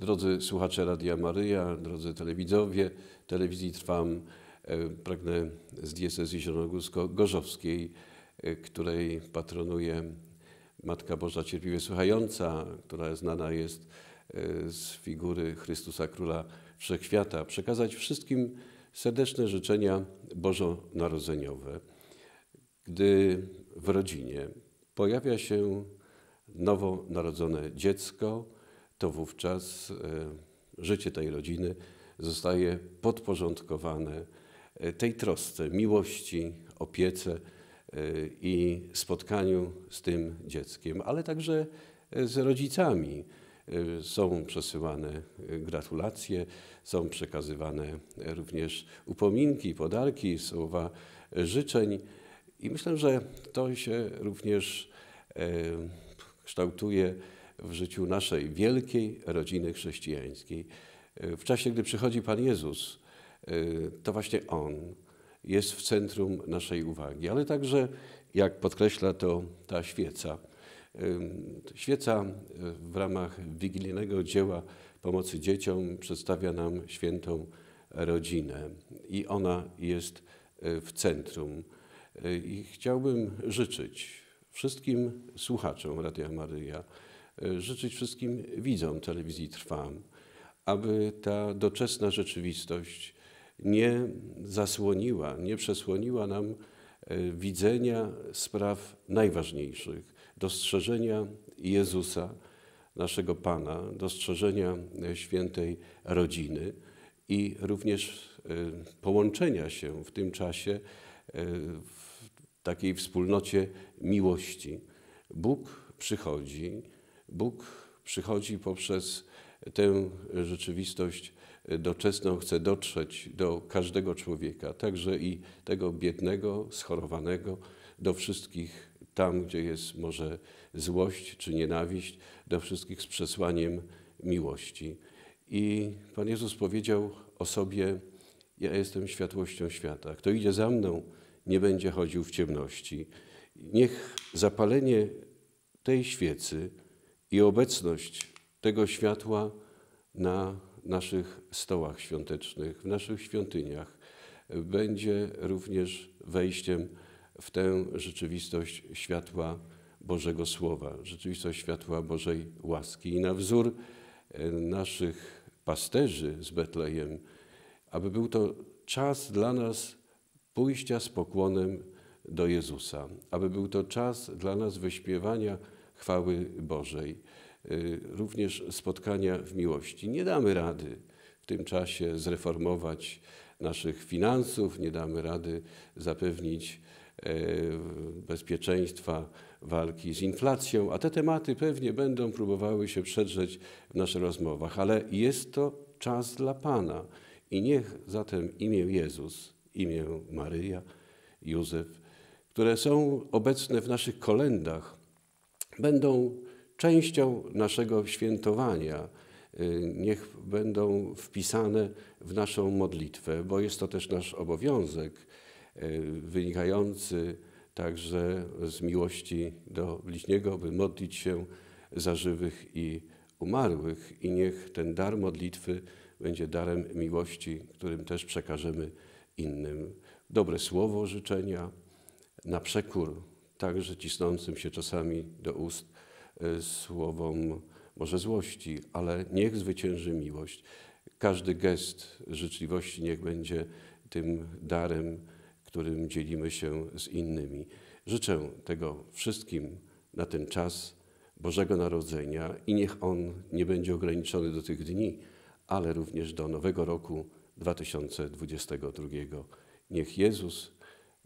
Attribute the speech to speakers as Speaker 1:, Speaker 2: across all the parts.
Speaker 1: Drodzy słuchacze Radia Maryja, drodzy telewidzowie, telewizji Trwam, e, pragnę z diecezji zielonogórsko-gorzowskiej, e, której patronuje Matka Boża Cierpliwie Słuchająca, która znana jest e, z figury Chrystusa Króla Wszechświata, przekazać wszystkim serdeczne życzenia bożonarodzeniowe. Gdy w rodzinie pojawia się nowo narodzone dziecko, to wówczas e, życie tej rodziny zostaje podporządkowane e, tej trosce, miłości, opiece e, i spotkaniu z tym dzieckiem, ale także z rodzicami. Są przesyłane gratulacje, są przekazywane również upominki, podarki, słowa życzeń. I myślę, że to się również kształtuje w życiu naszej wielkiej rodziny chrześcijańskiej. E, w czasie, gdy przychodzi Pan Jezus, e, to właśnie On jest w centrum naszej uwagi, ale także, jak podkreśla to ta świeca, e, świeca w ramach wigilijnego dzieła pomocy dzieciom przedstawia nam świętą rodzinę i ona jest w centrum. I chciałbym życzyć wszystkim słuchaczom Radia Maryja, E, życzyć wszystkim widzom telewizji Trwam, aby ta doczesna rzeczywistość nie zasłoniła, nie przesłoniła nam e, widzenia spraw najważniejszych, dostrzeżenia Jezusa, naszego Pana, dostrzeżenia e, świętej rodziny i również połączenia się w tym czasie w takiej wspólnocie miłości. Bóg przychodzi, Bóg przychodzi poprzez tę rzeczywistość e, doczesną, chce dotrzeć do każdego człowieka, także i tego biednego, schorowanego, do wszystkich tam, gdzie jest może złość czy nienawiść, do wszystkich z przesłaniem miłości. I Pan Jezus powiedział o sobie: Ja jestem światłością świata. Kto idzie za mną, nie będzie chodził w ciemności. Niech zapalenie tej świecy, i obecność tego światła na naszych stołach świątecznych, w naszych świątyniach będzie również wejściem w tę rzeczywistość światła Bożego Słowa, rzeczywistość światła Bożej łaski. I na wzór e, naszych pasterzy z Betlejem, aby był to czas dla nas pójścia z pokłonem do Jezusa, aby był to czas dla nas wyśpiewania chwały Bożej, y, również spotkania w miłości. Nie damy rady w tym czasie zreformować naszych finansów, nie damy rady zapewnić e, bezpieczeństwa, walki z inflacją, a te tematy pewnie będą próbowały się przedrzeć w naszych rozmowach, ale jest to czas dla Pana i niech zatem imię Jezus, imię Maryja, Józef, które są obecne w naszych kolendach, będą częścią naszego świętowania. Y, niech będą wpisane w naszą modlitwę, bo jest to też nasz obowiązek y, wynikający także z miłości do bliźniego, by modlić się za żywych i umarłych. I niech ten dar modlitwy będzie darem miłości, którym też przekażemy innym. Dobre słowo życzenia, na przekór także cisnącym się czasami do ust e, słowom może złości, ale niech zwycięży miłość. Każdy gest życzliwości niech będzie tym darem, którym dzielimy się z innymi. Życzę tego wszystkim na ten czas Bożego Narodzenia i niech on nie będzie ograniczony do tych dni, ale również do nowego roku 2022. Niech Jezus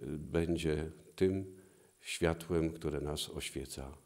Speaker 1: e, będzie tym, światłem, które nas oświeca.